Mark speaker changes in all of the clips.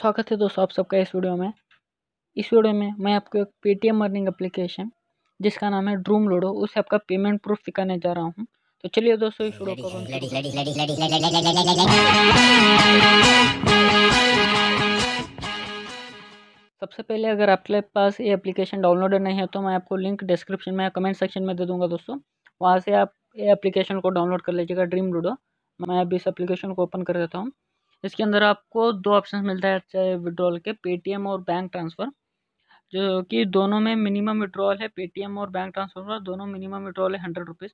Speaker 1: स्वागत है दोस्तों आप सबका इस वीडियो में इस वीडियो में मैं आपको एक पेटीएम अर्निंग एप्लीकेशन जिसका नाम है ड्रूम लोडो उस ऐप का पेमेंट प्रूफ दिखाने जा रहा हूँ तो चलिए दोस्तों इस वीडियो को सबसे पहले अगर आपके पास ये एप्लीकेशन डाउनलोड नहीं है तो मैं आपको लिंक डिस्क्रिप्शन में कमेंट सेक्शन में दे दूंगा दोस्तों वहाँ से आप ये एप्लीकेशन को डाउनलोड कर लीजिएगा ड्रीम लूडो मैं अभी इस एप्लीकेशन को ओपन कर देता हूँ इसके अंदर आपको दो ऑप्शन मिलता है चाहे विड्रॉल के पेटीएम और बैंक ट्रांसफ़र जो कि दोनों में मिनिमम विड्रॉल है पेटीएम और बैंक ट्रांसफ़र का दोनों मिनिमम विड्रॉल है हंड्रेड रुपीज़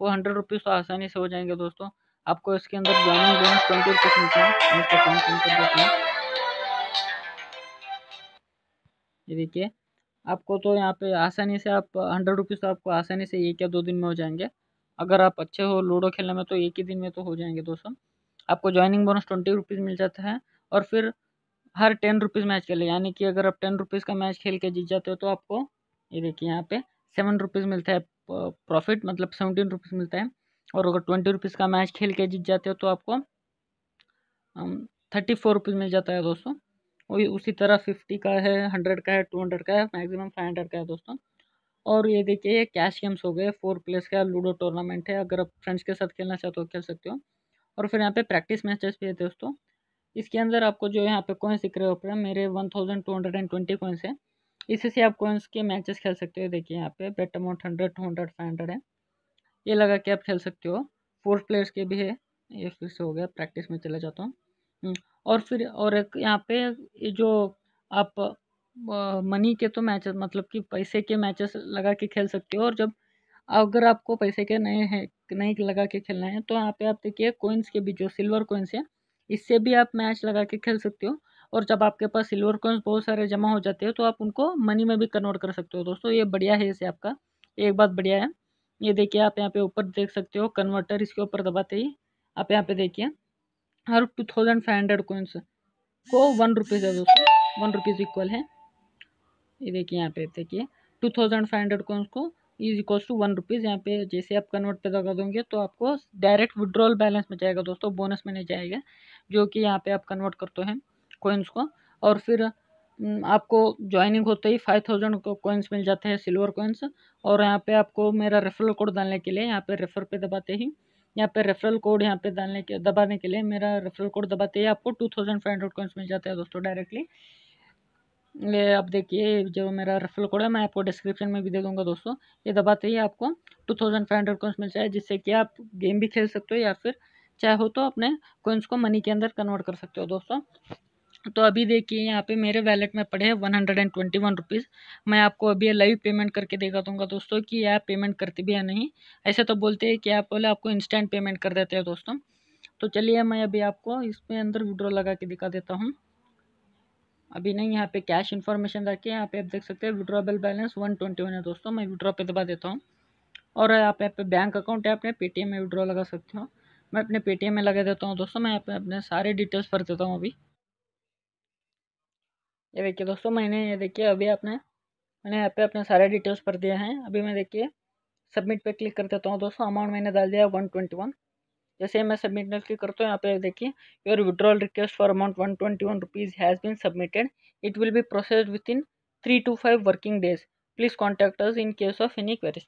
Speaker 1: वो हंड्रेड रुपीज़ तो आसानी से हो जाएंगे दोस्तों आपको इसके अंदर ज्वाइनिंग बोनस ट्वेंटी रुपीज़ मिलता है देखिए आपको तो यहाँ पे आसानी से आप हंड्रेड रुपीज़ तो आपको आसानी से एक या दो दिन में हो जाएंगे अगर आप अच्छे हो लूडो खेलने में तो एक ही दिन में तो हो जाएंगे दोस्तों आपको ज्वाइनिंग बोनस ट्वेंटी रुपीज़ मिल जाता है और फिर हर टेन रुपीज़ मैच के लिए यानी कि अगर आप टेन रुपीज़ का मैच खेल के जीत जाते हो तो आपको ये देखिए यहाँ पे सेवन रुपीज़ मिलता है प्रॉफिट मतलब सेवनटीन रुपीज़ मिलता है और अगर ट्वेंटी रुपीज़ का मैच खेल के जीत जाते हो तो आपको थर्टी फोर रुपीज़ मिल जाता है दोस्तों वही उसी तरह फिफ्टी का है हंड्रेड का है टू हंड्रेड का है मैक्सिमम फाइव हंड्रेड का है दोस्तों और ये देखिए ये कैश गेम्स हो गए फोर प्लेस का लूडो टूर्नामेंट है अगर आप फ्रेंड्स के साथ खेलना चाहते हो खेल सकते हो और फिर यहाँ पे प्रैक्टिस मैचेस भी है दोस्तों इसके अंदर आपको जो यहाँ पे कोइंस दिख रहे हो पर मेरे one thousand two hundred and twenty coins है इससे आप कोइंस के मैचेस खेल सकते हो देखिए यहाँ पे bet amount hundred two hundred five hundred है ये लगा के आप खेल सकते हो फोर प्लेयर्स के भी है ये फिर से हो गया प्रैक्टिस में चला जाता हूँ हम्म, और फिर और एक यहाँ पे ये जो आप मनी के तो मैचेस मतलब कि पैसे के मैचेस लगा के खेल सकते हो और जब अगर आपको पैसे के नए हैं नए लगा के खेलना है तो यहाँ पे आप देखिए कोइंस के भी जो सिल्वर कोइंस है इससे भी आप मैच लगा के खेल सकते हो और जब आपके पास सिल्वर कोइंस बहुत सारे जमा हो जाते हैं तो आप उनको मनी में भी कन्वर्ट कर सकते हो दोस्तों ये बढ़िया है इसे आपका एक बात बढ़िया है ये देखिए आप यहाँ पे ऊपर देख सकते हो कन्वर्टर इसके ऊपर दबाते ही आप यहाँ पे देखिए हर two thousand five hundred coins को वन रुपीज़ है दोस्तों वन रुपीज़ इक्वल है ये देखिए यहाँ पे देखिए two thousand five hundred coins को is equals to one rupees यहाँ पे जैसे आप कन्वर्ट पे लगा दोगे तो आपको डायरेक्ट विड्रॉल बैलेंस में जाएगा दोस्तों बोनस में नहीं जाएगा जो कि यहाँ पे आप कन्वर्ट करते हैं कोइंस को और फिर हम्म, आपको ज्वाइनिंग होते ही फाइव थाउजेंड कोइंस मिल जाते हैं सिल्वर कोइंस और यहाँ पे आपको मेरा रेफरल कोड डालने के लिए यहाँ पे रेफर पे दबाते ही यहाँ पे रेफरल कोड यहाँ पे डालने के दबाने के लिए मेरा रेफरल कोड दबाते ही आपको two thousand five hundred coins मिल जाते हैं दोस्तों डायरेक्टली ये आप देखिए जो मेरा रेफरल कोड है मैं आपको डिस्क्रिप्शन में भी दे दूंगा दोस्तों ये दबाते ही आपको two thousand five hundred coins मिल जाए जिससे कि आप गेम भी खेल सकते हो या फिर चाहे हो तो अपने कोइंस को मनी के अंदर कन्वर्ट कर सकते हो दोस्तों तो अभी देखिए यहाँ पे मेरे वैलेट में पड़े हैं one hundred and twenty one rupees मैं आपको अभी लाइव पेमेंट करके देखा दूंगा दोस्तों कि आप पेमेंट करते भी या नहीं ऐसे तो बोलते हैं कि आप बोले आपको इंस्टेंट पेमेंट कर देते हैं दोस्तों तो चलिए मैं अभी आपको इसमें अंदर विड्रॉ लगा के दिखा देता हूँ अभी नहीं यहाँ पे कैश इन्फॉर्मेशन रखे यहाँ पे आप देख सकते हैं withdrawable balance one twenty one है दोस्तों मैं विड्रॉ पे दबा देता हूँ और यहाँ पे बैंक अकाउंट है अपने पेटीएम में विड्रॉ लगा सकते हो मैं अपने पेटीएम में लगा देता हूँ दोस्तों मैं यहाँ पे अपने सारे डिटेल्स भर देता हूँ अभी ये देखिए दोस्तों मैंने ये देखिए अभी आपने मैंने यहाँ पे अपने सारे डिटेल्स भर दिए हैं अभी मैं देखिए सबमिट पर क्लिक कर देता हूँ दोस्तों अमाउंट मैंने डाल दिया है वन ट्वेंटी वन जैसे मैं सबमिट क्लिक करता हूँ यहाँ पे देखिए your withdrawal request for amount one twenty one rupees has been submitted it will be processed within three to five working days please contact us in case of any queries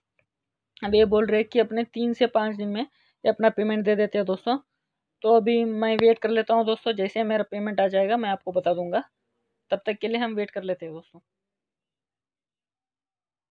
Speaker 1: अब ये बोल रहे हैं कि अपने तीन से पाँच दिन में ये अपना पेमेंट दे देते हैं दोस्तों तो अभी मैं वेट कर लेता हूँ दोस्तों जैसे मेरा पेमेंट आ जाएगा मैं आपको बता दूंगा तब तक के लिए हम वेट कर लेते हैं दोस्तों